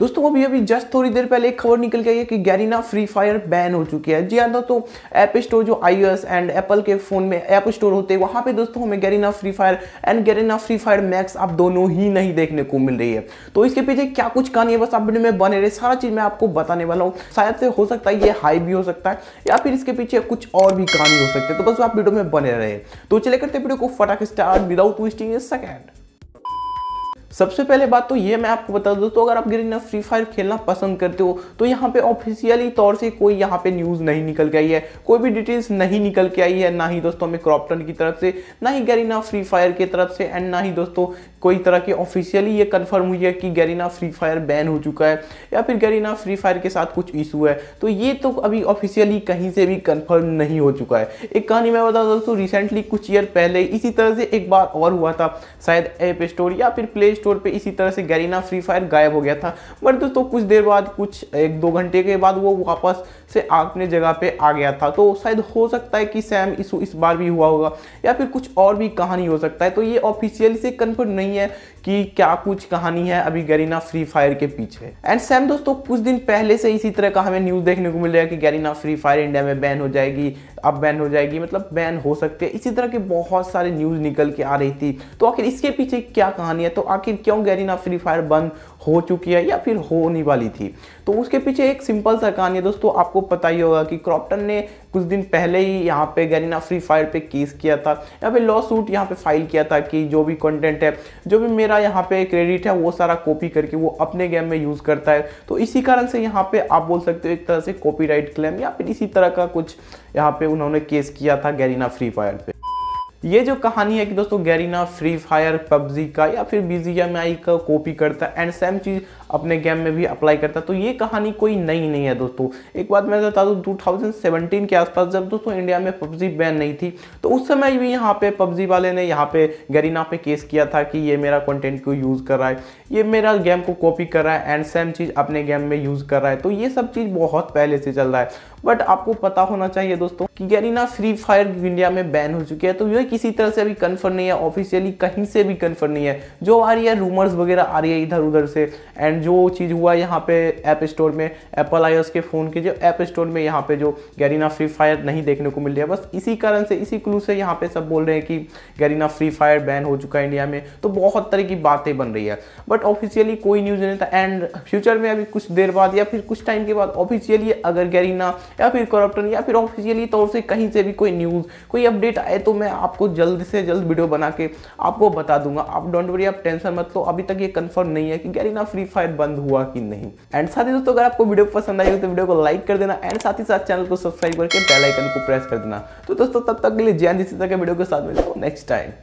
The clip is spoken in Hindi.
दोस्तों अभी अभी जस्ट थोड़ी देर पहले एक खबर निकल गई है कि गैरीना फ्री फायर बैन हो चुकी है जी हाँ दोस्तों ऐप स्टोर जो आई एंड एप्पल के फ़ोन में ऐप स्टोर होते हैं वहां पे दोस्तों हमें Garena free fire and Garena free fire max आप दोनों ही नहीं देखने को मिल रही है तो इसके पीछे क्या कुछ कहानी है बस आप वीडियो में बने रहे सारा चीज़ मैं आपको बताने वाला हूँ शायद से हो सकता है ये हाई भी हो सकता है या फिर इसके पीछे कुछ और भी कहानी हो सकती है तो बस आप वीडियो में बने रहे तो चले करते वीडियो को फटाक स्टार्ट विदाउट ए सेकेंड सबसे पहले बात तो ये मैं आपको बता दूँ तो अगर आप ग्रीन फ्री फायर खेलना पसंद करते हो तो यहाँ पे ऑफिशियली तौर से कोई यहाँ पे न्यूज़ नहीं निकल के आई है कोई भी डिटेल्स नहीं निकल के आई है ना ही दोस्तों हमें क्रॉपटन की तरफ से ना ही गरीना फ्री फायर की तरफ से एंड ना ही दोस्तों कोई तरह की ऑफिशियली ये कन्फर्म हुई है कि गरीना फ्री फायर बैन हो चुका है या फिर गरीना फ्री फायर के साथ कुछ इशू है तो ये तो अभी ऑफिशियली कहीं से भी कन्फर्म नहीं हो चुका है एक कहानी मैं बता दोस्तों रिसेंटली कुछ ईयर पहले इसी तरह से एक बार और हुआ था शायद एप स्टोर या फिर प्ले स्टोर पे इसी तरह से गैरिना फ्री फायर गायब हो गया था बट दोस्तों कुछ देर बाद कुछ एक दो घंटे के बाद वो वापस से अपने जगह पे आ गया था तो शायद हो सकता है कि सैम इशू इस बार भी हुआ होगा या फिर कुछ और भी कहानी हो सकता है तो ये ऑफिशियली से कन्फर्म नहीं है कि क्या कुछ कहानी है अभी गैरिना फ्री फायर के पीछे एंड सैम दोस्तों कुछ दिन पहले से इसी तरह का हमें न्यूज़ देखने को मिल रहा है कि गैरिना फ्री फायर इंडिया में बैन हो जाएगी अब बैन हो जाएगी मतलब बैन हो सकती है इसी तरह के बहुत सारे न्यूज़ निकल के आ रही थी तो आखिर इसके पीछे क्या कहानी है तो आखिर आखिर क्यों गैरिना फ्री फायर बंद हो चुकी है या फिर होने वाली थी तो उसके पीछे एक सिंपल सा कहानी है दोस्तों आपको पता ही होगा कि क्रॉप्टन ने कुछ दिन पहले ही यहाँ पे गैरिना फ्री फायर पे केस किया था या फिर लॉ सूट यहाँ पे फाइल किया था कि जो भी कंटेंट है जो भी मेरा यहाँ पे क्रेडिट है वो सारा कॉपी करके वो अपने गेम में यूज़ करता है तो इसी कारण से यहाँ पे आप बोल सकते हो एक तरह से कॉपी क्लेम या फिर इसी तरह का कुछ यहाँ पे उन्होंने केस किया था गैरिना फ्री फायर पर ये जो कहानी है कि दोस्तों गैरिना फ्री फायर पबजी का या फिर बीजीएमआई का कॉपी करता है एंड सेम चीज़ अपने गेम में भी अप्लाई करता है तो ये कहानी कोई नई नहीं है दोस्तों एक बात मैं बता दूँ टू के आसपास जब दोस्तों इंडिया में पबजी बैन नहीं थी तो उस समय भी यहाँ पे पबजी वाले ने यहाँ पे गैरिना पे केस किया था कि ये मेरा कंटेंट को यूज़ कर रहा है ये मेरा गेम को कॉपी कर रहा है एंड सेम चीज़ अपने गेम में यूज़ कर रहा है तो ये सब चीज़ बहुत पहले से चल रहा है बट आपको पता होना चाहिए दोस्तों कि गैरीना फ्री फायर इंडिया में बैन हो चुकी है तो यह किसी तरह से अभी कन्फर्म नहीं है ऑफिशियली कहीं से भी कन्फर्म नहीं है जो आ रही है रूमर्स वगैरह आ रही है इधर उधर से एंड जो चीज़ हुआ यहाँ पे ऐप स्टोर में एप्पल आई के फ़ोन के जो ऐप स्टोर में यहाँ पे जो गैरीना फ्री फायर नहीं देखने को मिल रहा है बस इसी कारण से इसी क्लू से यहाँ पे सब बोल रहे हैं कि गैरीना फ्री फायर बैन हो चुका है इंडिया में तो बहुत तरह की बातें बन रही है बट ऑफिशियली कोई न्यूज़ नहीं था एंड फ्यूचर में अभी कुछ देर बाद या फिर कुछ टाइम के बाद ऑफिशियली अगर गैरीना या फिर करप्टन या फिर ऑफिशियली तौर से कहीं से भी कोई न्यूज़ कोई अपडेट आए तो मैं आपको जल्द से जल्द वीडियो बना के आपको बता दूंगा आप डोंट वरी आप टेंशन मत लो अभी तक ये कंफर्म नहीं है कि गैरिना फ्री फायर बंद हुआ कि नहीं एंड साथ ही दोस्तों अगर आपको वीडियो पसंद आई हो तो वीडियो को लाइक कर देना एंड साथ ही साथ चैनल को सब्सक्राइब करके बेलाइकन को प्रेस कर देना तो दोस्तों तब तक के लिए जैन जिस तरह के वीडियो के साथ मिलता हूँ नेक्स्ट टाइम